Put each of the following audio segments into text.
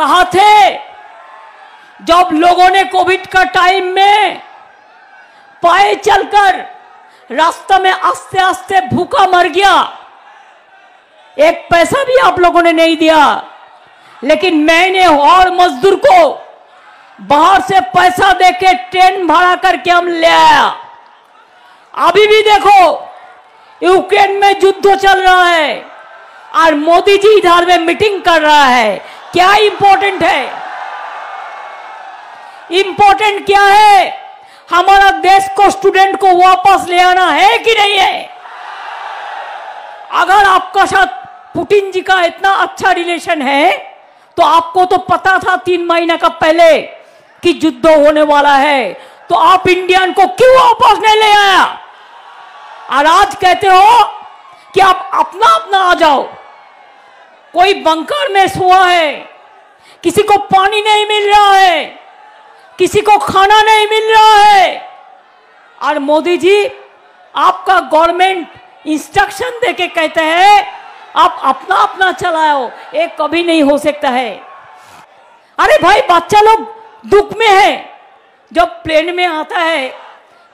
कहा थे जब लोगों ने कोविड का टाइम में पाए चलकर रास्ता में आस्ते आस्ते भूखा मर गया एक पैसा भी आप लोगों ने नहीं दिया लेकिन मैंने और मजदूर को बाहर से पैसा देके ट्रेन भाड़ा करके हम ले आया अभी भी देखो यूक्रेन में युद्ध चल रहा है और मोदी जी इधर में मीटिंग कर रहा है क्या इंपॉर्टेंट है इंपॉर्टेंट क्या है हमारा देश को स्टूडेंट को वापस ले आना है कि नहीं है अगर आपका साथ पुटिन जी का इतना अच्छा रिलेशन है तो आपको तो पता था तीन महीने का पहले कि युद्ध होने वाला है तो आप इंडियन को क्यों वापस नहीं ले आया और आज कहते हो कि आप अपना अपना आ जाओ कोई बंकर में हुआ है किसी को पानी नहीं मिल रहा है किसी को खाना नहीं मिल रहा है और मोदी जी आपका गवर्नमेंट इंस्ट्रक्शन दे के कहते हैं आप अपना अपना चलाओ ये कभी नहीं हो सकता है अरे भाई बच्चा लोग दुख में है जब प्लेन में आता है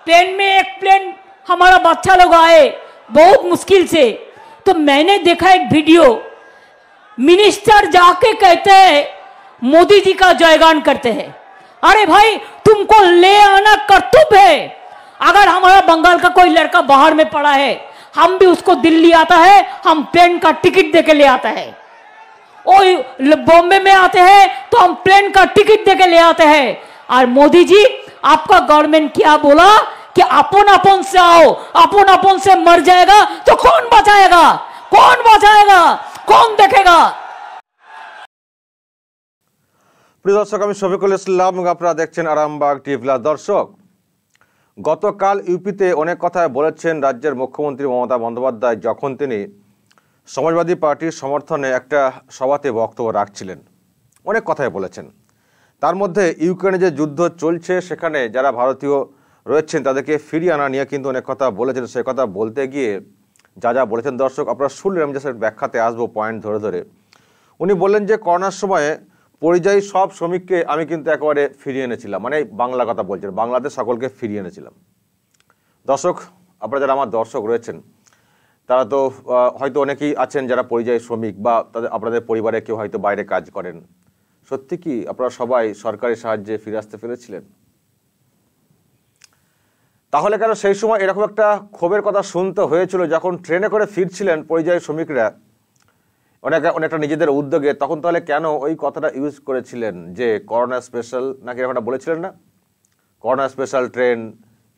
प्लेन में एक प्लेन हमारा बच्चा लोग आए बहुत मुश्किल से तो मैंने देखा एक वीडियो मिनिस्टर जाके कहते हैं मोदी जी का जयगान करते हैं अरे भाई तुमको ले आना कर्तव्य है अगर हमारा बंगाल का कोई लड़का बाहर में पड़ा है हम भी उसको दिल्ली आता है हम प्लेन का टिकट देके ले आता है बॉम्बे में आते हैं तो हम प्लेन का टिकट देके ले आते हैं और मोदी जी आपका गवर्नमेंट क्या बोला कि अपन अपन से आओ अपन अपन से मर जाएगा तो कौन बचाएगा कौन बचाएगा প্রিয় দর্শক আমি শফিকুল ইসলাম আপনারা দেখছেন আরামবাগ টিভলা দর্শক গতকাল ইউপিতে অনেক কথায় বলেছেন রাজ্যের মুখ্যমন্ত্রী মমতা বন্দ্যোপাধ্যায় যখন তিনি সমাজবাদী পার্টির সমর্থনে একটা সভাতে বক্তব্য রাখছিলেন অনেক কথাই বলেছেন তার মধ্যে ইউক্রেনে যে যুদ্ধ চলছে সেখানে যারা ভারতীয় রয়েছেন তাদেরকে ফিরিয়ে আনা নিয়ে কিন্তু অনেক কথা বলেছেন সে কথা বলতে গিয়ে যা যা বলেছেন দর্শক আপনারা শুনলেন আমি যে ব্যাখ্যাতে আসবো পয়েন্ট ধরে ধরে উনি বললেন যে করোনার সময়ে পরিযায়ী সব শ্রমিককে আমি কিন্তু একেবারে ফিরিয়ে এনেছিলাম মানে বাংলা কথা বলছেন বাংলাদেশ সকলকে ফিরিয়ে এনেছিলাম দর্শক আপনারা যারা আমার দর্শক রয়েছেন তারা তো হয়তো অনেকেই আছেন যারা পরিযায়ী শ্রমিক বা তাদের আপনাদের পরিবারে কেউ হয়তো বাইরে কাজ করেন সত্যি কি আপনারা সবাই সরকারি সাহায্যে ফিরে আসতে পেরেছিলেন তাহলে কেন সেই সময় এরকম একটা ক্ষোভের কথা শুনতে হয়েছিল যখন ট্রেনে করে ফিরছিলেন পরিযায়ী শ্রমিকরা অনেকে অনেকটা নিজেদের উদ্যোগে তখন তাহলে কেন ওই কথাটা ইউজ করেছিলেন যে করোনা স্পেশাল নাকি এরকমটা বলেছিলেন না করোনা স্পেশাল ট্রেন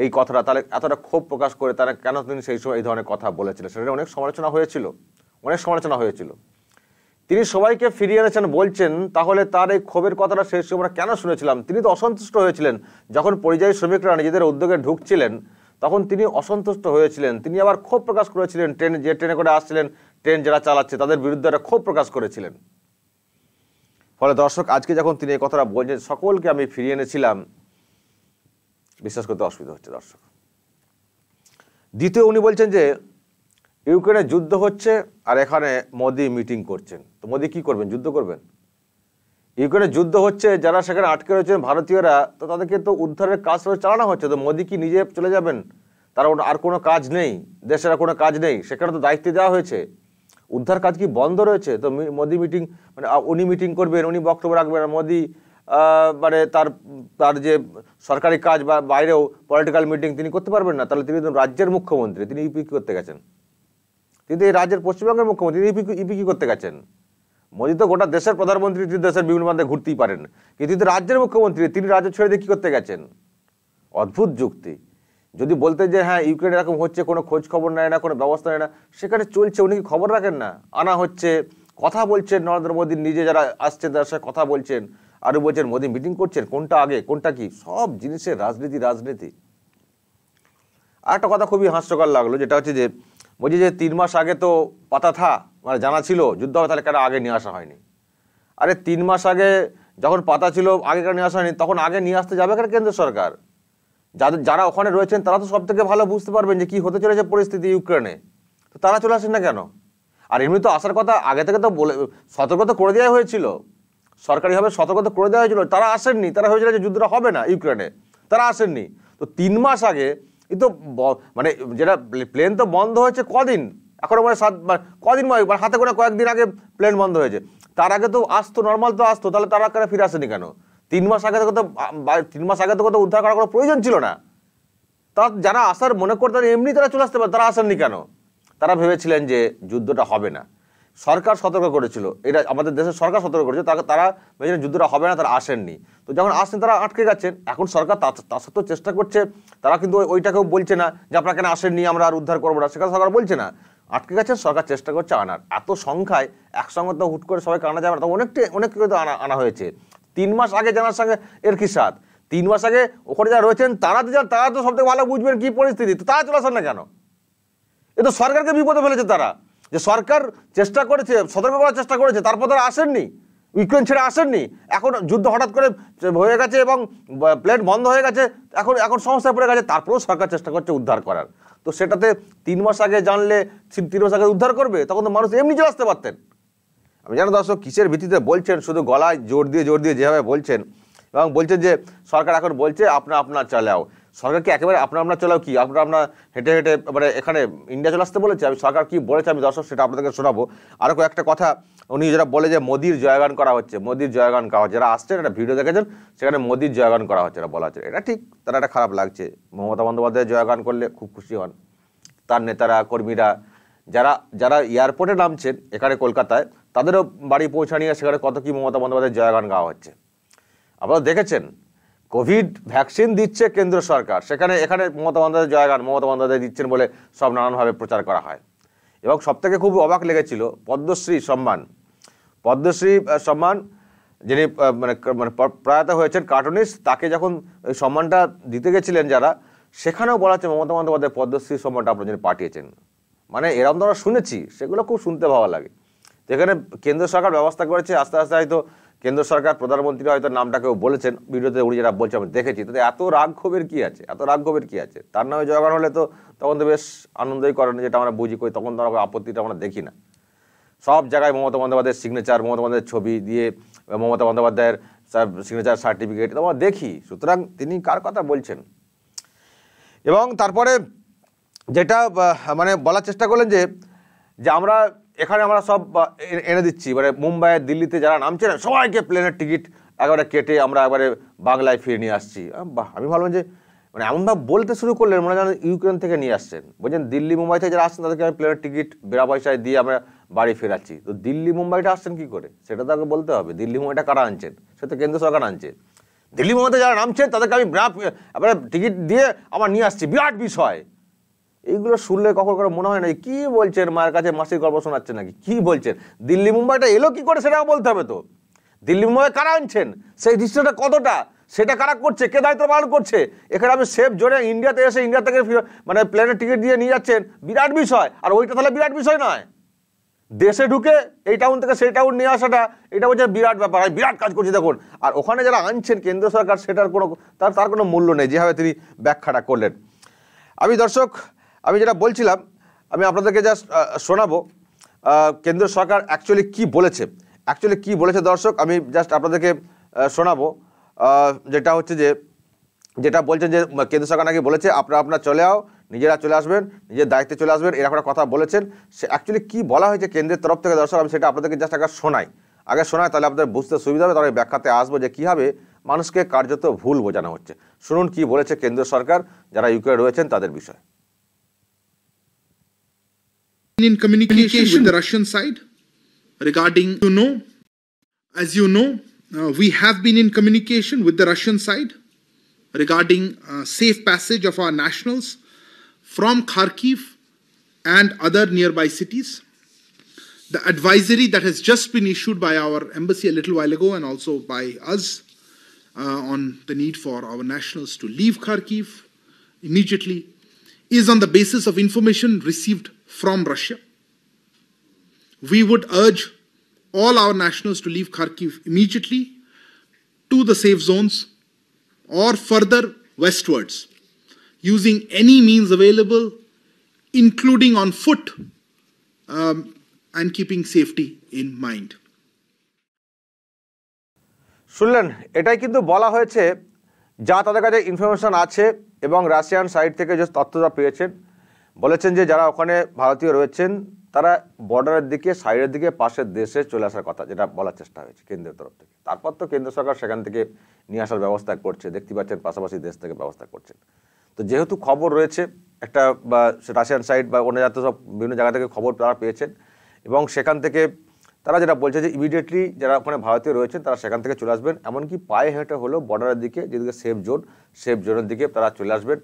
এই কথাটা তাহলে এতটা ক্ষোভ প্রকাশ করে তারা কেন তিনি সেই সময় এই ধরনের কথা বলেছিলেন সেটা অনেক সমালোচনা হয়েছিল অনেক সমালোচনা হয়েছিল তিনি সবাইকে ফিরিয়ে এনেছেন বলছেন তাহলে তার এই ক্ষোভের কথাটা সেই সময় আমরা কেন শুনেছিলাম তিনি তো অসন্তুষ্ট হয়েছিলেন যখন পরিযায়ী শ্রমিকরা নিজেদের উদ্যোগে ঢুকছিলেন তখন তিনি অসন্তুষ্ট হয়েছিলেন তিনি আবার ক্ষোভ প্রকাশ করেছিলেন ট্রেন যে ট্রেনে করে আসছিলেন ট্রেন যারা চালাচ্ছে তাদের বিরুদ্ধে একটা ক্ষোভ প্রকাশ করেছিলেন ফলে দর্শক আজকে যখন তিনি এই কথাটা বলছেন সকলকে আমি ফিরিয়ে এনেছিলাম বিশ্বাস করতে অসুবিধা হচ্ছে দর্শক দ্বিতীয় উনি বলছেন যে ইউক্রেনে যুদ্ধ হচ্ছে আর এখানে মোদি মিটিং করছেন তো মোদি কী করবেন যুদ্ধ করবেন ইউক্রেনে যুদ্ধ হচ্ছে যারা সেখানে আটকে রয়েছেন ভারতীয়রা তো তাদেরকে তো উদ্ধারের কাজ চালানো হচ্ছে তো মোদি কি নিজে চলে যাবেন তারা আর কোনো কাজ নেই দেশের আর কোনো কাজ নেই সেখানে তো দায়িত্ব দেওয়া হয়েছে উদ্ধার কাজ কি বন্ধ রয়েছে তো মোদি মিটিং মানে উনি মিটিং করবেন উনি বক্তব্য রাখবেন মোদি মানে তার তার যে সরকারি কাজ বা বাইরেও পলিটিক্যাল মিটিং তিনি করতে পারবেন না তাহলে তিনি একদম রাজ্যের মুখ্যমন্ত্রী তিনি ইপি e কী করতে গেছেন তিনি এই রাজ্যের পশ্চিমবঙ্গের মুখ্যমন্ত্রী ইপি ইপি কী করতে গেছেন মোদি তো গোটা দেশের প্রধানমন্ত্রী তিনি দেশের বিভিন্ন প্রান্তে ঘুরতেই পারেন কিন্তু রাজ্যের মুখ্যমন্ত্রী তিনি রাজ্য ছেড়ে দিয়ে কী করতে গেছেন অদ্ভুত যুক্তি যদি বলতে যে হ্যাঁ ইউক্রেন এরকম হচ্ছে কোনো খোঁজ খবর নেয় না কোনো ব্যবস্থা নেয় না সেখানে চলছে উনি কি খবর রাখেন না আনা হচ্ছে কথা বলছেন নরেন্দ্র মোদী নিজে যারা আসছেন তার সাথে কথা বলছেন আরও বলছেন মোদী মিটিং করছেন কোনটা আগে কোনটা কি সব জিনিসের রাজনীতি রাজনীতি আর একটা কথা খুবই হাস্যকর লাগলো যেটা হচ্ছে যে বলছি যে তিন মাস আগে তো পাতা থা মানে জানা ছিল যুদ্ধ হবে তাহলে কেন আগে নিয়ে আসা হয়নি আরে তিন মাস আগে যখন পাতা ছিল আগে কেন নিয়ে আসা হয়নি তখন আগে নিয়ে আসতে যাবে কেন কেন্দ্র সরকার যাদের যারা ওখানে রয়েছেন তারা তো সব থেকে ভালো বুঝতে পারবেন যে কি হতে চলেছে পরিস্থিতি ইউক্রেনে তো তারা চলে আসেন না কেন আর এমনি তো আসার কথা আগে থেকে তো বলে সতর্কতা করে দেওয়া হয়েছিল সরকারিভাবে সতর্কতা করে দেওয়া হয়েছিল তারা আসেননি তারা হয়েছিল যে যুদ্ধটা হবে না ইউক্রেনে তারা আসেননি তো তিন মাস আগে এই তো মানে যেটা প্লেন তো বন্ধ হয়েছে কদিন এখনও মানে সাত কদিন মানে হাতে করে কয়েকদিন আগে প্লেন বন্ধ হয়েছে তার আগে তো আসতো নর্মাল তো আসতো তাহলে তারা কেন ফিরে আসেনি কেন তিন মাস আগে তো তিন মাস আগে তো কত উদ্ধার করার কোনো প্রয়োজন ছিল না তারা যারা আসার মনে করে এমনি তারা চলে আসতে পারে তারা আসেননি কেন তারা ভেবেছিলেন যে যুদ্ধটা হবে না সরকার সতর্ক করেছিল এটা আমাদের দেশের সরকার সতর্ক করেছে তারা তারা ভেবেছিলেন যুদ্ধটা হবে না তারা আসেননি তো যখন আসেন তারা আটকে গেছেন এখন সরকার তা সত্ত্বেও চেষ্টা করছে তারা কিন্তু ওইটাকেও বলছে না যে আপনারা কেন আসেননি আমরা আর উদ্ধার করবো না সেখানে সরকার বলছে না আটকে গেছেন সরকার চেষ্টা করছে আনার এত সংখ্যায় একসঙ্গে তো হুট করে সবাইকে আনা যাবে না তো অনেকটা অনেক আনা আনা হয়েছে তিন মাস আগে জানার সঙ্গে এর কি সাথ তিন মাস আগে ওখানে যারা রয়েছেন তারা তো তারা তো সব থেকে ভালো বুঝবেন কী পরিস্থিতি তো তারা চলে আসেন না কেন এ তো সরকারকে বিপদে ফেলেছে তারা যে সরকার চেষ্টা করেছে সতর্ক করার চেষ্টা করেছে তারপর তারা আসেননি ইউক্রেন ছেড়ে আসেননি এখন যুদ্ধ হঠাৎ করে হয়ে গেছে এবং প্লেট বন্ধ হয়ে গেছে এখন এখন সমস্যায় পড়ে গেছে তারপরেও সরকার চেষ্টা করছে উদ্ধার করার তো সেটাতে তিন মাস আগে জানলে তিন মাস আগে উদ্ধার করবে তখন তো মানুষ এমনি চলে আসতে পারতেন আমি জানো দর্শক কিসের ভিত্তিতে বলছেন শুধু গলায় জোর দিয়ে জোর দিয়ে যেভাবে বলছেন এবং বলছেন যে সরকার এখন বলছে আপনা আপনার চালাও সরকারকে একেবারে আপনার আপনার চলাও কি আপনার আপনার হেঁটে হেঁটে মানে এখানে ইন্ডিয়া চলে আসতে বলেছে আমি সরকার কি বলেছে আমি দর্শক সেটা আপনাদেরকে শোনাবো আরও কয়েকটা কথা উনি যেটা বলে যে মোদির জয়গান করা হচ্ছে মোদির জয়গান করা হচ্ছে যারা আসছেন একটা ভিডিও দেখেছেন সেখানে মোদির জয়গান করা হচ্ছে এটা বলা হচ্ছে এটা ঠিক তারা একটা খারাপ লাগছে মমতা বন্দ্যোপাধ্যায় জয়গান করলে খুব খুশি হন তার নেতারা কর্মীরা যারা যারা এয়ারপোর্টে নামছেন এখানে কলকাতায় তাদেরও বাড়ি পৌঁছা নিয়ে সেখানে কত কী মমতা বন্দ্যোপাধ্যায়ের জয়গান গাওয়া হচ্ছে আপনারা দেখেছেন কোভিড ভ্যাকসিন দিচ্ছে কেন্দ্র সরকার সেখানে এখানে মমতা বন্দ্যোপাধ্যায় জয়গান মমতা বন্দ্যোপাধ্যায় দিচ্ছেন বলে সব নানানভাবে প্রচার করা হয় এবং সবথেকে খুব অবাক লেগেছিল পদ্মশ্রী সম্মান পদ্মশ্রী সম্মান যিনি মানে মানে প্রয়াত হয়েছেন কার্টুনিস্ট তাকে যখন ওই সম্মানটা দিতে গেছিলেন যারা সেখানেও বলা হচ্ছে মমতা বন্দ্যোপাধ্যায় পদ্মশ্রী সম্মানটা আপনার জন্য পাঠিয়েছেন মানে এরকম তো আমরা শুনেছি সেগুলো খুব শুনতে ভালো লাগে তো এখানে কেন্দ্র সরকার ব্যবস্থা করেছে আস্তে আস্তে হয়তো কেন্দ্র সরকার প্রধানমন্ত্রী হয়তো নামটাকেও বলেছেন ভিডিওতে উনি যেটা বলছে আমি দেখেছি তাতে এত রাগ ক্ষোভের কী আছে এত রাগ ক্ষোভের কী আছে তার নামে জয়গান হলে তো তখন তো বেশ আনন্দই করেন যেটা আমরা বুঝি কই তখন তো আমরা আপত্তিটা আমরা দেখি না সব জায়গায় মমতা বন্দ্যোপাধ্যায়ের সিগনেচার মমতা বন্দ্যোপাধ্যায়ের ছবি দিয়ে মমতা বন্দ্যোপাধ্যায়ের সিগনেচার সার্টিফিকেট আমরা দেখি সুতরাং তিনি কার কথা বলছেন এবং তারপরে যেটা মানে বলার চেষ্টা করলেন যে যে আমরা এখানে আমরা সব এনে দিচ্ছি মানে মুম্বাই দিল্লিতে যারা নামছেন সবাইকে প্লেনের টিকিট একবারে কেটে আমরা একবারে বাংলায় ফিরে নিয়ে আসছি বাহ আমি ভাবলাম যে মানে এমনভাবে বলতে শুরু করলেন মনে যেন ইউক্রেন থেকে নিয়ে আসছেন বলছেন দিল্লি মুম্বাই থেকে যারা আসছেন তাদেরকে আমি প্লেনের টিকিট বেড়া পয়সায় দিয়ে আমরা বাড়ি ফেরাচ্ছি তো দিল্লি মুম্বাইটা আসছেন কী করে সেটা তো বলতে হবে দিল্লি মুম্বাইটা কারা আনছেন সে তো কেন্দ্র সরকার আনছে দিল্লি মুম্বাইতে যারা নামছেন তাদেরকে আমি বেড়া টিকিট দিয়ে আমার নিয়ে আসছি বিরাট বিষয় এইগুলো শুনলে কখন করে মনে হয় না কি বলছেন মায়ের কাছে মাসির গল্প শোনাচ্ছে নাকি কি বলছেন দিল্লি মুম্বাইটা এলো কি করে সেটাও বলতে হবে তো দিল্লি মুম্বাই কারা আনছেন সেই দৃশ্যটা কতটা সেটা কারা করছে কে দায়িত্ব পালন করছে এখানে আপনি সেফ জোরে ইন্ডিয়াতে এসে ইন্ডিয়া থেকে মানে প্লেনের টিকিট দিয়ে নিয়ে যাচ্ছেন বিরাট বিষয় আর ওইটা তাহলে বিরাট বিষয় নয় দেশে ঢুকে এই টাউন থেকে সেই টাউন নিয়ে আসাটা এটা হচ্ছে বিরাট ব্যাপার আমি বিরাট কাজ করছি দেখুন আর ওখানে যারা আনছেন কেন্দ্র সরকার সেটার কোনো তার তার কোনো মূল্য নেই যেভাবে তিনি ব্যাখ্যাটা করলেন আমি দর্শক আমি যেটা বলছিলাম আমি আপনাদেরকে জাস্ট শোনাবো কেন্দ্র সরকার অ্যাকচুয়ালি কি বলেছে অ্যাকচুয়ালি কি বলেছে দর্শক আমি জাস্ট আপনাদেরকে শোনাবো যেটা হচ্ছে যে যেটা বলছেন যে কেন্দ্র সরকার নাকি বলেছে আপনারা আপনার চলে আও নিজেরা চলে আসবেন নিজের দায়িত্বে চলে আসবেন এরকম একটা কথা বলেছেন সে অ্যাকচুয়ালি কী বলা হয়েছে কেন্দ্রের তরফ থেকে দর্শক আমি সেটা আপনাদেরকে জাস্ট আগে শোনাই আগে শোনায় তাহলে আপনাদের বুঝতে সুবিধা হবে তাহলে ব্যাখ্যাতে আসবো যে কীভাবে মানুষকে কার্যত ভুল বোঝানো হচ্ছে শুনুন কি বলেছে কেন্দ্র সরকার যারা ইউকে রয়েছেন তাদের বিষয়ে in communication with the Russian side regarding, you know, as you know, uh, we have been in communication with the Russian side regarding uh, safe passage of our nationals from Kharkiv and other nearby cities. The advisory that has just been issued by our embassy a little while ago and also by us uh, on the need for our nationals to leave Kharkiv immediately is on the basis of information received from Russia. We would urge all our nationals to leave Kharkiv immediately to the safe zones or further westwards using any means available, including on foot um, and keeping safety in mind. শুনলেন এটাই কিন্তু বলা হয়েছে যা তাদের কাছে information আছে এবং রাশিয়ান সাইড থেকে যে তথ্যটা পেয়েছেন বলেছেন যে যারা ওখানে ভারতীয় রয়েছেন তারা বর্ডারের দিকে সাইডের দিকে পাশের দেশে চলে আসার কথা যেটা বলার চেষ্টা হয়েছে কেন্দ্রের তরফ থেকে তারপর তো কেন্দ্র সরকার সেখান থেকে নিয়ে আসার ব্যবস্থা করছে দেখতে পাচ্ছেন পাশাপাশি দেশ থেকে ব্যবস্থা করছেন তো যেহেতু খবর রয়েছে একটা বা রাশিয়ান সাইড বা অন্য জাতীয় সব বিভিন্ন জায়গা থেকে খবর তারা পেয়েছেন এবং সেখান থেকে তারা যেটা বলছে যে ইমিডিয়েটলি যারা ওখানে ভারতীয় রয়েছেন তারা সেখান থেকে চলে আসবেন এমনকি পায়ে হেঁটে হলেও বর্ডারের দিকে যেদিকে সেফ জোন সেফ জোনের দিকে তারা চলে আসবেন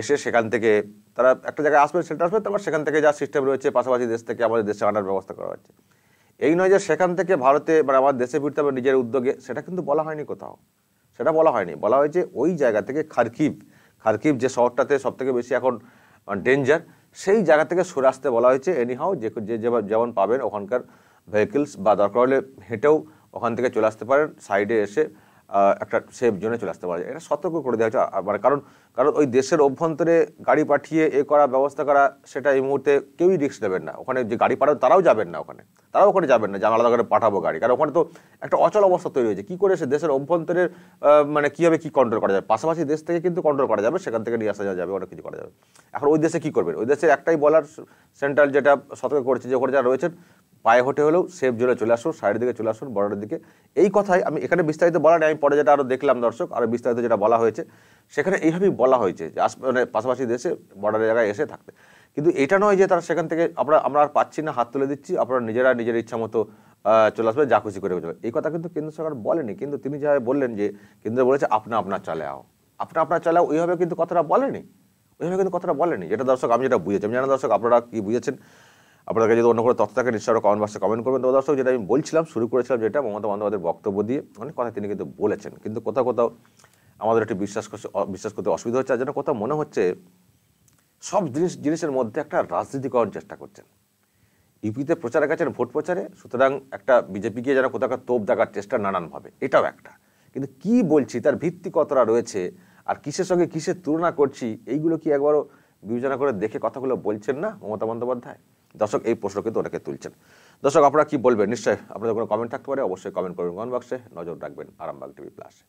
এসে সেখান থেকে তারা একটা জায়গায় আসবে সেটা আসবে তারপর সেখান থেকে যা সিস্টেম রয়েছে পাশাপাশি দেশ থেকে আমাদের দেশে আনার ব্যবস্থা করা হচ্ছে এই নয় যে সেখান থেকে ভারতে মানে আমার দেশে ফিরতে হবে নিজের উদ্যোগে সেটা কিন্তু বলা হয়নি কোথাও সেটা বলা হয়নি বলা হয়েছে ওই জায়গা থেকে খারকিব খারকিব যে শহরটাতে সব থেকে বেশি এখন ডেঞ্জার সেই জায়গা থেকে সরে আসতে বলা হয়েছে এনিহাও যে যেমন পাবেন ওখানকার ভেহিকলস বা দরকার হলে হেঁটেও ওখান থেকে চলে আসতে পারেন সাইডে এসে একটা সেফ জোনে চলে আসতে পারে এটা সতর্ক করে দেওয়া হচ্ছে মানে কারণ কারণ ওই দেশের অভ্যন্তরে গাড়ি পাঠিয়ে এ করা ব্যবস্থা করা সেটা এই মুহূর্তে কেউই রিস্ক নেবেন না ওখানে যে গাড়ি পাঠাবে তারাও যাবেন না ওখানে তারাও ওখানে যাবেন না যে আলাদা করে পাঠাবো গাড়ি কারণ ওখানে তো একটা অচল অবস্থা তৈরি হয়েছে কী করে সে দেশের অভ্যন্তরের মানে কীভাবে কী কন্ট্রোল করা যাবে পাশাপাশি দেশ থেকে কিন্তু কন্ট্রোল করা যাবে সেখান থেকে নিয়ে আসা যাওয়া যাবে অনেক কিছু করা যাবে এখন ওই দেশে কী করবেন ওই দেশে একটাই বলার সেন্ট্রাল যেটা সতর্ক করেছে যে ওখানে যারা রয়েছেন পায়ে হটে হলেও সেফ জোরে চলে আসুন সাইডের দিকে চলে আসুন বর্ডারের দিকে এই কথাই আমি এখানে বিস্তারিত বলা নেই আমি পরে যেটা আরও দেখলাম দর্শক আরও বিস্তারিত যেটা বলা হয়েছে সেখানে এইভাবেই বলা হয়েছে যে আস মানে পাশাপাশি দেশে বর্ডারের জায়গায় এসে থাকতে কিন্তু এটা নয় যে তারা সেখান থেকে আমরা আমরা আর পাচ্ছি না হাত তুলে দিচ্ছি আপনারা নিজেরা নিজের ইচ্ছা মতো চলে আসবে যা খুশি করে যাবে এই কথা কিন্তু কেন্দ্র সরকার বলেনি কিন্তু তিনি যেভাবে বললেন যে কেন্দ্র বলেছে আপনা আপনার আও আপনা আপনার চলে আও ওইভাবে কিন্তু কথাটা বলেনি ওইভাবে কিন্তু কথাটা বলেনি যেটা দর্শক আমি যেটা বুঝেছি আমি জানা দর্শক আপনারা কি বুঝেছেন আপনারা যদি অন্য কোনো তথ্য থাকে আরও কমেন্ট বক্সে কমেন্ট করবেন তো দর্শক যেটা আমি বলছিলাম শুরু করেছিলাম যেটা মমতা বন্দ্যোপাধ্যায়ের বক্তব্য দিয়ে অনেক কথা তিনি কিন্তু বলেছেন কিন্তু কোথাও কোথাও আমাদের একটি বিশ্বাস বিশ্বাস করতে অসুবিধা হচ্ছে আর যেন কোথাও মনে হচ্ছে সব জিনিস জিনিসের মধ্যে একটা রাজনীতি করার চেষ্টা করছেন ইউপিতে প্রচারে গেছেন ভোট প্রচারে সুতরাং একটা বিজেপিকে যেন কোথাও তোপ দেখার চেষ্টা নানানভাবে এটাও একটা কিন্তু কি বলছি তার ভিত্তি কতটা রয়েছে আর কিসের সঙ্গে কিসের তুলনা করছি এইগুলো কি একবারও বিবেচনা করে দেখে কথাগুলো বলছেন না মমতা বন্দ্যোপাধ্যায় দর্শক এই প্রশ্ন কিন্তু অনেকে তুলছেন দর্শক আপনারা কি বলবেন নিশ্চয়ই আপনাদের কোনো কমেন্ট থাকতে পারে অবশ্যই কমেন্ট করবেন কমেন্ট বক্সে নজর রাখবেন আরামবাগ টিভি প্লাসে